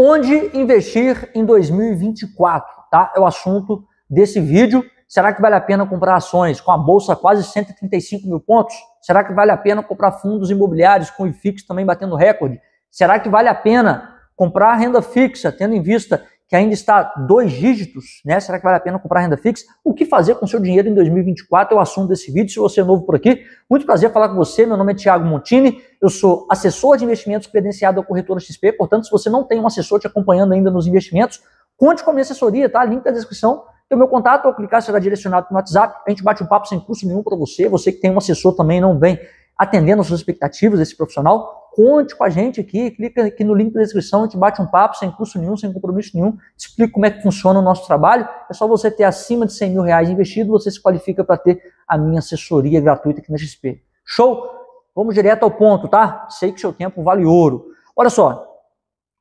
Onde investir em 2024, tá? É o assunto desse vídeo. Será que vale a pena comprar ações com a bolsa quase 135 mil pontos? Será que vale a pena comprar fundos imobiliários com o IFIX também batendo recorde? Será que vale a pena comprar renda fixa, tendo em vista que ainda está dois dígitos, né? Será que vale a pena comprar renda fixa? O que fazer com seu dinheiro em 2024 é o assunto desse vídeo. Se você é novo por aqui, muito prazer falar com você. Meu nome é Tiago Montini, eu sou assessor de investimentos credenciado à corretora XP. Portanto, se você não tem um assessor te acompanhando ainda nos investimentos, conte com a minha assessoria, tá? Link tá na descrição. Tem o meu contato, ao clicar será direcionado no WhatsApp. A gente bate um papo sem custo nenhum para você. Você que tem um assessor também não vem atendendo às suas expectativas desse profissional conte com a gente aqui, clica aqui no link da descrição, a gente bate um papo sem custo nenhum, sem compromisso nenhum, Explica como é que funciona o nosso trabalho. É só você ter acima de 100 mil reais investido, você se qualifica para ter a minha assessoria gratuita aqui na XP. Show? Vamos direto ao ponto, tá? Sei que seu tempo vale ouro. Olha só,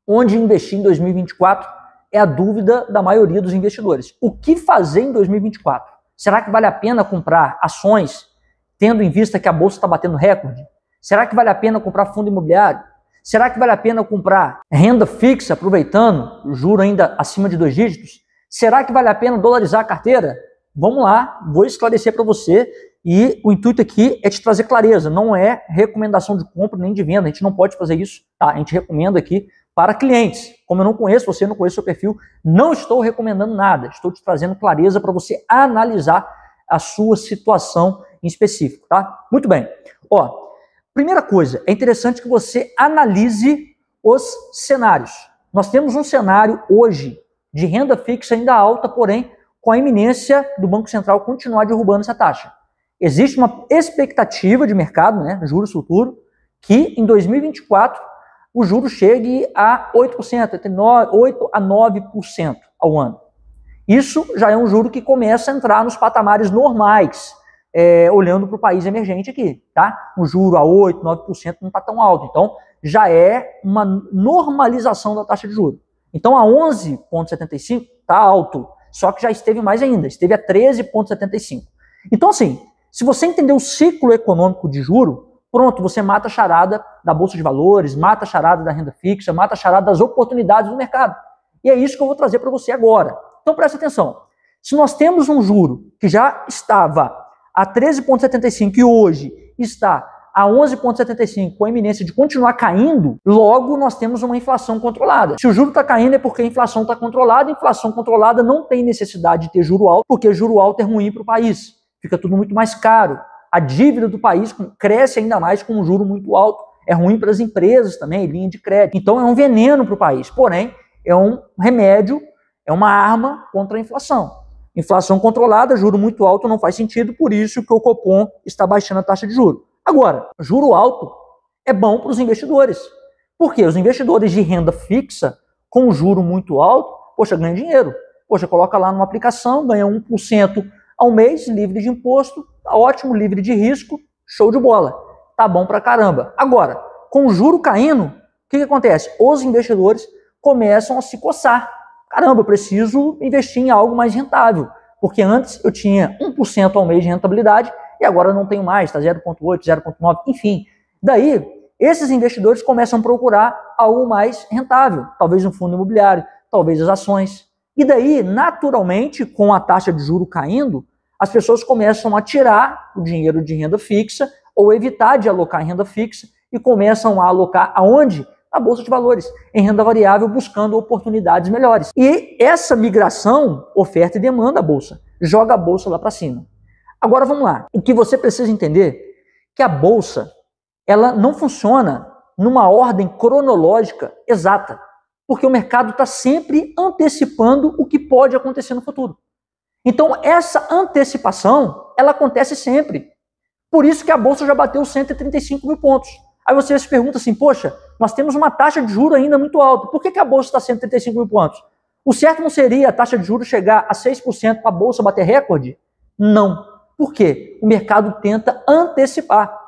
onde investir em 2024 é a dúvida da maioria dos investidores. O que fazer em 2024? Será que vale a pena comprar ações, tendo em vista que a bolsa está batendo recorde? Será que vale a pena comprar fundo imobiliário? Será que vale a pena comprar renda fixa, aproveitando juro ainda acima de dois dígitos? Será que vale a pena dolarizar a carteira? Vamos lá, vou esclarecer para você. E o intuito aqui é te trazer clareza, não é recomendação de compra nem de venda, a gente não pode fazer isso, tá? A gente recomenda aqui para clientes. Como eu não conheço você, não conheço seu perfil, não estou recomendando nada, estou te trazendo clareza para você analisar a sua situação em específico, tá? Muito bem. Ó, Primeira coisa, é interessante que você analise os cenários. Nós temos um cenário hoje de renda fixa ainda alta, porém com a iminência do Banco Central continuar derrubando essa taxa. Existe uma expectativa de mercado, né, juros futuro, que em 2024 o juro chegue a 8%, entre 9, 8 a 9% ao ano. Isso já é um juro que começa a entrar nos patamares normais é, olhando para o país emergente aqui, tá? Um juro a 8, 9% não está tão alto. Então, já é uma normalização da taxa de juros. Então, a 11,75 está alto, só que já esteve mais ainda, esteve a 13,75. Então, assim, se você entender o ciclo econômico de juro, pronto, você mata a charada da bolsa de valores, mata a charada da renda fixa, mata a charada das oportunidades do mercado. E é isso que eu vou trazer para você agora. Então, presta atenção. Se nós temos um juro que já estava a 13,75 e hoje está a 11,75 com a iminência de continuar caindo, logo nós temos uma inflação controlada. Se o juro está caindo é porque a inflação está controlada, inflação controlada não tem necessidade de ter juro alto, porque juro alto é ruim para o país. Fica tudo muito mais caro. A dívida do país cresce ainda mais com um juro muito alto. É ruim para as empresas também, linha de crédito. Então é um veneno para o país. Porém, é um remédio, é uma arma contra a inflação. Inflação controlada, juro muito alto não faz sentido, por isso que o Copom está baixando a taxa de juro. Agora, juro alto é bom para os investidores. Por quê? Os investidores de renda fixa, com juro muito alto, poxa, ganha dinheiro. Poxa, coloca lá numa aplicação, ganha 1% ao mês, livre de imposto, tá ótimo, livre de risco, show de bola. Tá bom pra caramba. Agora, com o juro caindo, o que, que acontece? Os investidores começam a se coçar caramba, eu preciso investir em algo mais rentável. Porque antes eu tinha 1% ao mês de rentabilidade e agora não tenho mais, está 0,8, 0,9, enfim. Daí, esses investidores começam a procurar algo mais rentável, talvez um fundo imobiliário, talvez as ações. E daí, naturalmente, com a taxa de juro caindo, as pessoas começam a tirar o dinheiro de renda fixa ou evitar de alocar em renda fixa e começam a alocar aonde? a bolsa de valores, em renda variável, buscando oportunidades melhores. E essa migração, oferta e demanda, a bolsa, joga a bolsa lá para cima. Agora vamos lá. O que você precisa entender que a bolsa ela não funciona numa ordem cronológica exata, porque o mercado está sempre antecipando o que pode acontecer no futuro. Então essa antecipação ela acontece sempre. Por isso que a bolsa já bateu 135 mil pontos. Aí você se pergunta assim, poxa, nós temos uma taxa de juro ainda muito alta. Por que, que a Bolsa está 135 mil pontos? O certo não seria a taxa de juros chegar a 6% para a Bolsa bater recorde? Não. Por quê? O mercado tenta antecipar.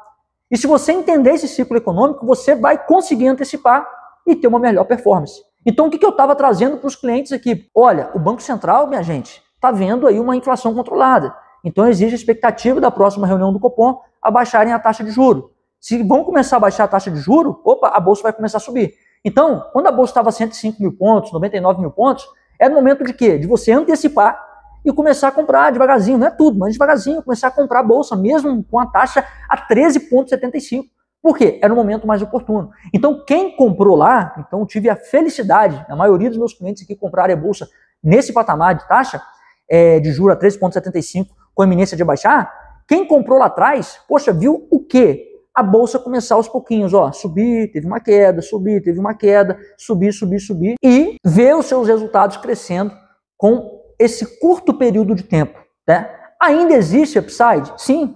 E se você entender esse ciclo econômico, você vai conseguir antecipar e ter uma melhor performance. Então, o que, que eu estava trazendo para os clientes aqui? Olha, o Banco Central, minha gente, está vendo aí uma inflação controlada. Então, exige a expectativa da próxima reunião do Copom abaixarem a taxa de juro. Se vão começar a baixar a taxa de juro, opa, a bolsa vai começar a subir. Então, quando a bolsa estava 105 mil pontos, 99 mil pontos, era é o momento de quê? De você antecipar e começar a comprar devagarzinho, não é tudo, mas devagarzinho, começar a comprar a bolsa, mesmo com a taxa a 13,75. Por quê? Era o momento mais oportuno. Então, quem comprou lá, então tive a felicidade, a maioria dos meus clientes que compraram a bolsa nesse patamar de taxa, é, de juros a 13,75 com a iminência de baixar, quem comprou lá atrás, poxa, viu o quê? a bolsa começar aos pouquinhos, ó, subir, teve uma queda, subir, teve uma queda, subir, subir, subir e ver os seus resultados crescendo com esse curto período de tempo, né? Ainda existe upside? Sim.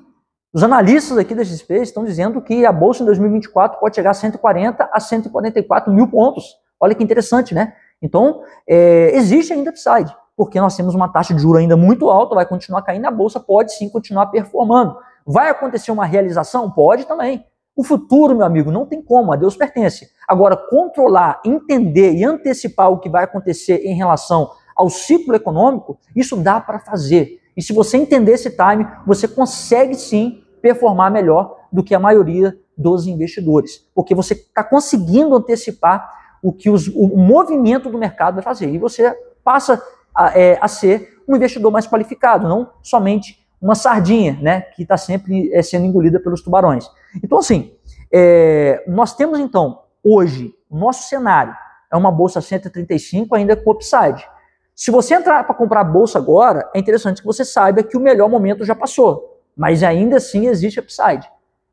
Os analistas aqui da XP estão dizendo que a bolsa em 2024 pode chegar a 140 a 144 mil pontos. Olha que interessante, né? Então, é, existe ainda upside, porque nós temos uma taxa de juro ainda muito alta, vai continuar caindo, a bolsa pode sim continuar performando. Vai acontecer uma realização? Pode também. O futuro, meu amigo, não tem como, a Deus pertence. Agora, controlar, entender e antecipar o que vai acontecer em relação ao ciclo econômico, isso dá para fazer. E se você entender esse time, você consegue sim performar melhor do que a maioria dos investidores, porque você está conseguindo antecipar o que os, o movimento do mercado vai fazer e você passa a, é, a ser um investidor mais qualificado, não somente uma sardinha, né, que está sempre é, sendo engolida pelos tubarões. Então, assim, é, nós temos então hoje o nosso cenário é uma bolsa 135 ainda com upside. Se você entrar para comprar bolsa agora, é interessante que você saiba que o melhor momento já passou, mas ainda assim existe upside.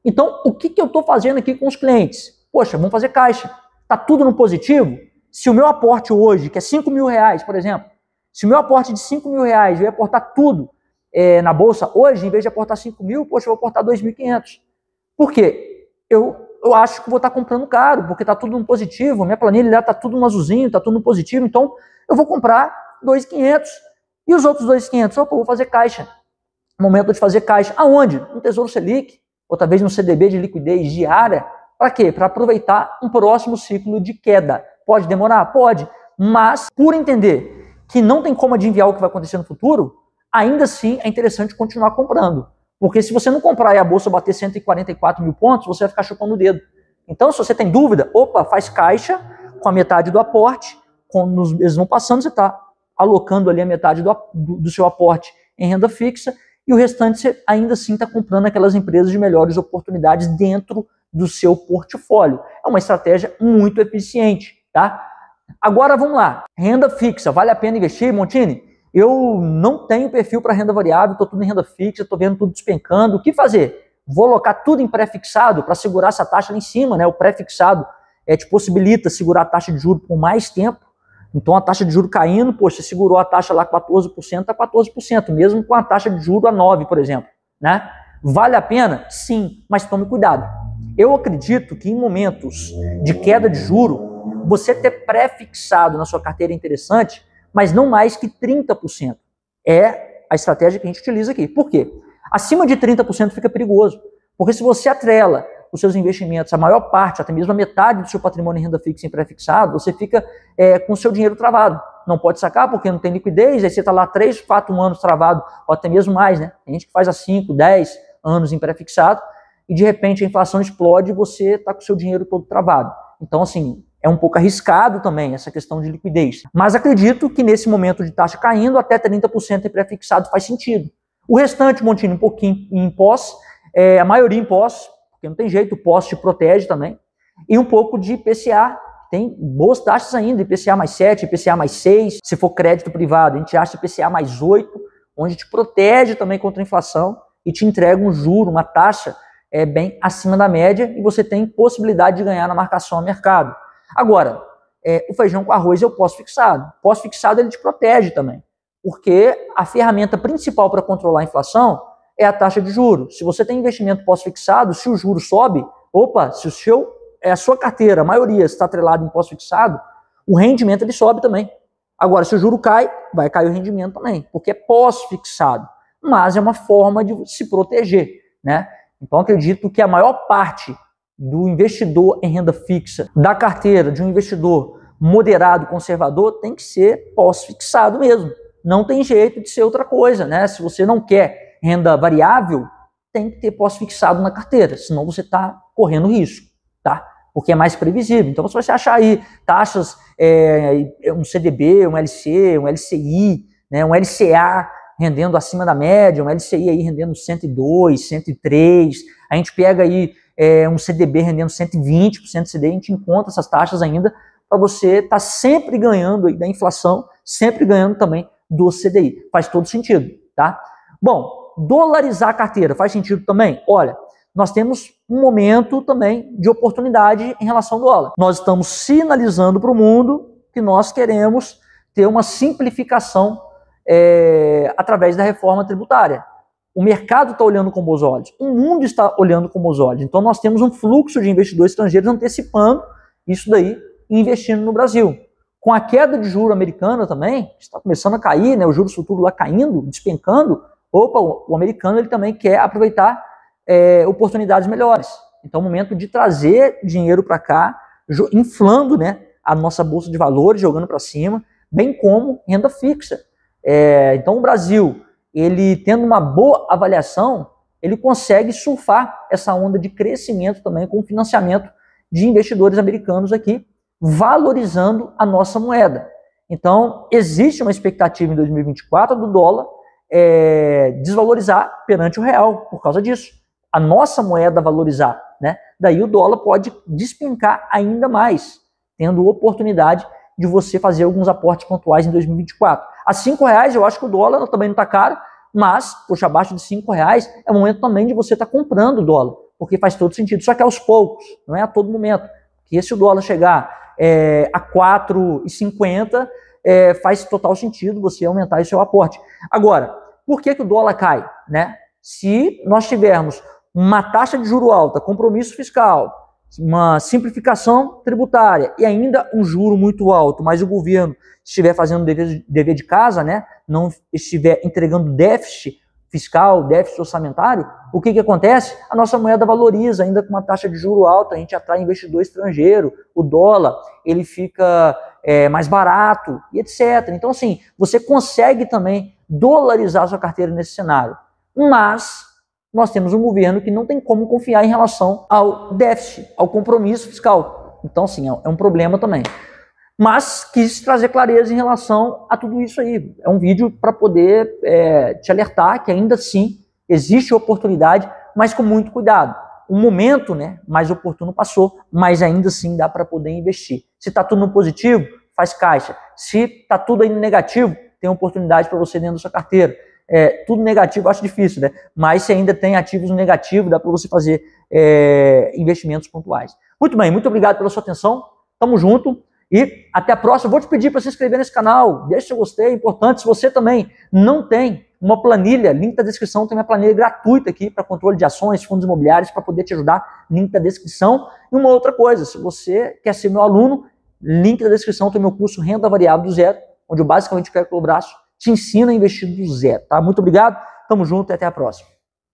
Então, o que, que eu estou fazendo aqui com os clientes? Poxa, vamos fazer caixa. Tá tudo no positivo? Se o meu aporte hoje, que é 5 mil reais, por exemplo, se o meu aporte de 5 mil reais eu ia aportar tudo é, na bolsa, hoje, em vez de aportar 5 mil, poxa, eu vou aportar 2.500. Por quê? Eu, eu acho que vou estar tá comprando caro, porque está tudo no positivo, minha planilha está tudo no azulzinho, está tudo no positivo, então eu vou comprar 2.500. E os outros 2.500? Opa, eu vou fazer caixa. Momento de fazer caixa. Aonde? No Tesouro Selic, ou talvez no CDB de liquidez diária. Para quê? Para aproveitar um próximo ciclo de queda. Pode demorar? Pode. Mas, por entender que não tem como adivinhar o que vai acontecer no futuro, ainda assim é interessante continuar comprando. Porque se você não comprar e a bolsa bater 144 mil pontos, você vai ficar chupando o dedo. Então, se você tem dúvida, opa, faz caixa com a metade do aporte, quando eles vão passando, você está alocando ali a metade do, do seu aporte em renda fixa e o restante você ainda assim está comprando aquelas empresas de melhores oportunidades dentro do seu portfólio. É uma estratégia muito eficiente, tá? Agora vamos lá. Renda fixa, vale a pena investir, Montini? Eu não tenho perfil para renda variável, estou tudo em renda fixa, estou vendo tudo despencando. O que fazer? Vou alocar tudo em pré-fixado para segurar essa taxa lá em cima, né? O pré-fixado é, te possibilita segurar a taxa de juro por mais tempo. Então a taxa de juro caindo, poxa, você segurou a taxa lá 14% a 14%, mesmo com a taxa de juro a 9, por exemplo, né? Vale a pena? Sim, mas tome cuidado. Eu acredito que em momentos de queda de juro, você ter pré-fixado na sua carteira é interessante, mas não mais que 30%. É a estratégia que a gente utiliza aqui. Por quê? Acima de 30% fica perigoso, porque se você atrela os seus investimentos, a maior parte, até mesmo a metade do seu patrimônio em renda fixa em pré-fixado, você fica é, com o seu dinheiro travado. Não pode sacar porque não tem liquidez, aí você está lá 3, 4 anos travado, ou até mesmo mais, né? Tem gente que faz há 5, 10 anos em pré-fixado, e de repente a inflação explode e você está com o seu dinheiro todo travado. Então, assim, é um pouco arriscado também essa questão de liquidez. Mas acredito que nesse momento de taxa caindo, até 30% em pré-fixado faz sentido. O restante, Montini, um pouquinho em pós, é, a maioria em pós, porque não tem jeito, o pós te protege também, e um pouco de IPCA, tem boas taxas ainda, IPCA mais 7, IPCA mais 6, se for crédito privado, a gente acha IPCA mais 8, onde te protege também contra a inflação e te entrega um juro, uma taxa é, bem acima da média e você tem possibilidade de ganhar na marcação a mercado. Agora, é, o feijão com arroz eu pós-fixado. Pós-fixado ele te protege também, porque a ferramenta principal para controlar a inflação é a taxa de juros. Se você tem investimento pós-fixado, se o juro sobe, opa, se o seu, é a sua carteira, a maioria está atrelada em pós-fixado, o rendimento ele sobe também. Agora, se o juro cai, vai cair o rendimento também, porque é pós-fixado. Mas é uma forma de se proteger, né? Então, acredito que a maior parte do investidor em renda fixa, da carteira de um investidor moderado, conservador, tem que ser pós-fixado mesmo. Não tem jeito de ser outra coisa, né? Se você não quer renda variável, tem que ter pós-fixado na carteira, senão você está correndo risco, tá? Porque é mais previsível. Então, se você achar aí taxas, é, um CDB, um LC, um LCI, né, um LCA rendendo acima da média, um LCI aí rendendo 102, 103, a gente pega aí é, um CDB rendendo 120% CDI, a gente encontra essas taxas ainda para você estar tá sempre ganhando aí da inflação, sempre ganhando também do CDI. Faz todo sentido, tá? Bom, dolarizar a carteira faz sentido também? Olha, nós temos um momento também de oportunidade em relação ao dólar. Nós estamos sinalizando para o mundo que nós queremos ter uma simplificação é, através da reforma tributária. O mercado está olhando com bons olhos, o mundo está olhando com bons olhos. Então nós temos um fluxo de investidores estrangeiros antecipando isso daí e investindo no Brasil. Com a queda de juro americana também, está começando a cair, né, o juros futuro lá caindo, despencando, opa, o americano ele também quer aproveitar é, oportunidades melhores. Então, é o momento de trazer dinheiro para cá, inflando né, a nossa bolsa de valores, jogando para cima, bem como renda fixa. É, então, o Brasil ele tendo uma boa avaliação, ele consegue surfar essa onda de crescimento também com financiamento de investidores americanos aqui, valorizando a nossa moeda. Então, existe uma expectativa em 2024 do dólar é, desvalorizar perante o real por causa disso. A nossa moeda valorizar, né? Daí o dólar pode despencar ainda mais, tendo oportunidade de você fazer alguns aportes pontuais em 2024. A cinco reais, eu acho que o dólar também não está caro, mas, poxa, abaixo de cinco reais é momento também de você estar tá comprando dólar, porque faz todo sentido. Só que aos poucos, não é a todo momento. Porque se o dólar chegar é, a 4,50, é, faz total sentido você aumentar o seu aporte. Agora, por que, que o dólar cai? Né? Se nós tivermos uma taxa de juro alta, compromisso fiscal, uma simplificação tributária e ainda um juro muito alto, mas o governo estiver fazendo dever, de casa, né, não estiver entregando déficit fiscal, déficit orçamentário, o que, que acontece? A nossa moeda valoriza, ainda com uma taxa de juro alta, a gente atrai investidor estrangeiro, o dólar ele fica é, mais barato e etc. Então, assim, você consegue também dolarizar sua carteira nesse cenário. Mas nós temos um governo que não tem como confiar em relação ao déficit, ao compromisso fiscal. Então, sim, é, é um problema também. Mas quis trazer clareza em relação a tudo isso aí. É um vídeo para poder é, te alertar que ainda assim existe oportunidade, mas com muito cuidado. O momento né, mais oportuno passou, mas ainda assim dá para poder investir. Se está tudo no positivo, faz caixa. Se está tudo aí no negativo, tem oportunidade para você dentro da sua carteira é, tudo negativo, acho difícil, né? Mas se ainda tem ativos negativo, dá para você fazer é, investimentos pontuais. Muito bem, muito obrigado pela sua atenção. Tamo junto e até a próxima. Vou te pedir para se inscrever nesse canal, deixa seu gostei, é importante. Se você também não tem uma planilha, link da descrição, tem uma planilha gratuita aqui para controle de ações, fundos imobiliários, para poder te ajudar, link da descrição. E uma outra coisa, se você quer ser meu aluno, link da descrição tem meu curso Renda Variável do Zero, onde eu basicamente quero o braço te ensina a investir do zero, tá? Muito obrigado, tamo junto e até a próxima.